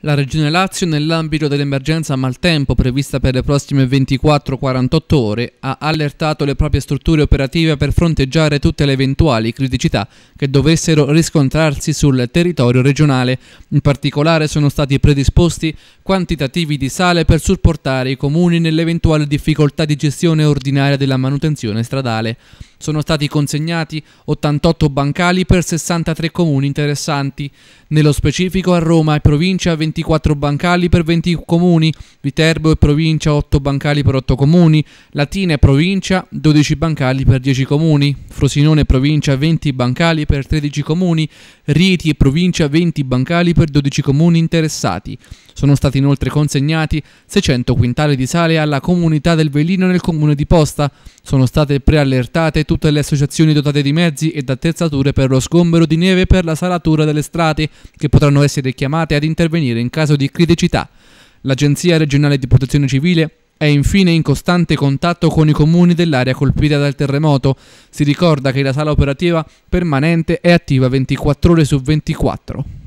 La Regione Lazio, nell'ambito dell'emergenza maltempo prevista per le prossime 24-48 ore, ha allertato le proprie strutture operative per fronteggiare tutte le eventuali criticità che dovessero riscontrarsi sul territorio regionale. In particolare sono stati predisposti quantitativi di sale per supportare i comuni nell'eventuale difficoltà di gestione ordinaria della manutenzione stradale. Sono stati consegnati 88 bancali per 63 comuni interessanti. Nello specifico a Roma e provincia 24 bancali per 20 comuni, Viterbo e provincia 8 bancali per 8 comuni, Latina e provincia 12 bancali per 10 comuni, Frosinone e provincia 20 bancali per 13 comuni, Rieti e provincia 20 bancali per 12 comuni interessati. Sono stati inoltre consegnati 600 quintali di sale alla comunità del Velino nel comune di Posta, sono state preallertate tutte le associazioni dotate di mezzi ed attrezzature per lo sgombero di neve e per la salatura delle strade, che potranno essere chiamate ad intervenire in caso di criticità. L'Agenzia regionale di protezione civile è infine in costante contatto con i comuni dell'area colpita dal terremoto. Si ricorda che la sala operativa permanente è attiva 24 ore su 24.